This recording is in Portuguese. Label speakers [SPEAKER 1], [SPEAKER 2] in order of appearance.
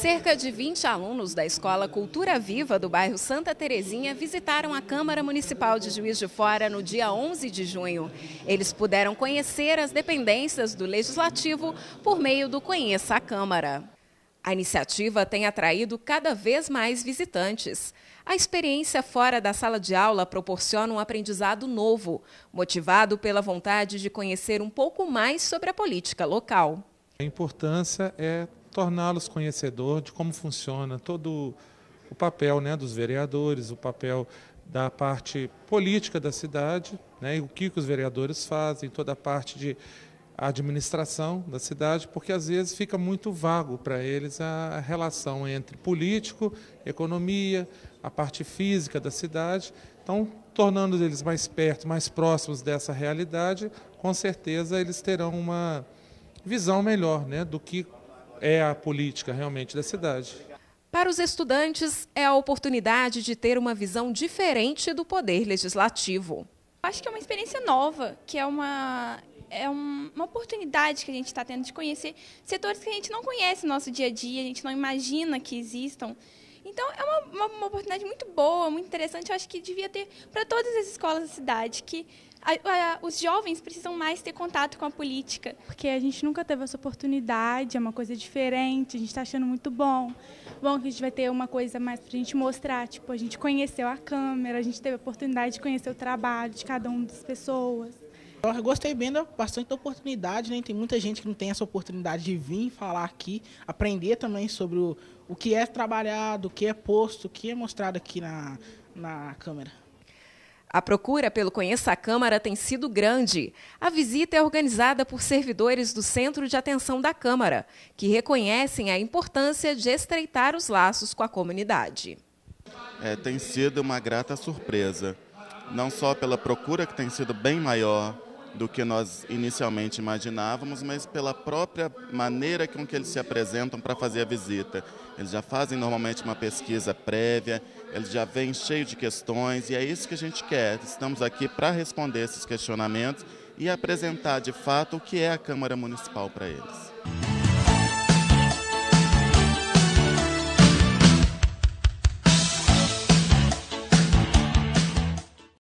[SPEAKER 1] Cerca de 20 alunos da Escola Cultura Viva do bairro Santa Terezinha visitaram a Câmara Municipal de Juiz de Fora no dia 11 de junho. Eles puderam conhecer as dependências do Legislativo por meio do Conheça a Câmara. A iniciativa tem atraído cada vez mais visitantes. A experiência fora da sala de aula proporciona um aprendizado novo, motivado pela vontade de conhecer um pouco mais sobre a política local.
[SPEAKER 2] A importância é torná-los conhecedor de como funciona todo o papel né, dos vereadores, o papel da parte política da cidade, né, o que, que os vereadores fazem, toda a parte de administração da cidade, porque às vezes fica muito vago para eles a relação entre político, economia, a parte física da cidade. Então, tornando eles mais perto, mais próximos dessa realidade, com certeza eles terão uma visão melhor né, do que é a política realmente da cidade.
[SPEAKER 1] Para os estudantes, é a oportunidade de ter uma visão diferente do poder legislativo.
[SPEAKER 3] Acho que é uma experiência nova, que é uma, é uma oportunidade que a gente está tendo de conhecer setores que a gente não conhece no nosso dia a dia, a gente não imagina que existam. Então, é uma, uma, uma oportunidade muito boa, muito interessante. Eu acho que devia ter para todas as escolas da cidade, que a, a, os jovens precisam mais ter contato com a política. Porque a gente nunca teve essa oportunidade, é uma coisa diferente, a gente está achando muito bom. Bom que a gente vai ter uma coisa mais para a gente mostrar, tipo, a gente conheceu a câmera, a gente teve a oportunidade de conhecer o trabalho de cada uma das pessoas.
[SPEAKER 4] Eu gostei bem da, bastante da oportunidade, né? Tem muita gente que não tem essa oportunidade de vir falar aqui, aprender também sobre o, o que é trabalhado, o que é posto, o que é mostrado aqui na, na Câmara.
[SPEAKER 1] A procura pelo Conheça a Câmara tem sido grande. A visita é organizada por servidores do Centro de Atenção da Câmara, que reconhecem a importância de estreitar os laços com a comunidade.
[SPEAKER 4] É, tem sido uma grata surpresa, não só pela procura, que tem sido bem maior, do que nós inicialmente imaginávamos, mas pela própria maneira com que eles se apresentam para fazer a visita. Eles já fazem normalmente uma pesquisa prévia, eles já vêm cheio de questões e é isso que a gente quer. Estamos aqui para responder esses questionamentos e apresentar de fato o que é a Câmara Municipal para eles.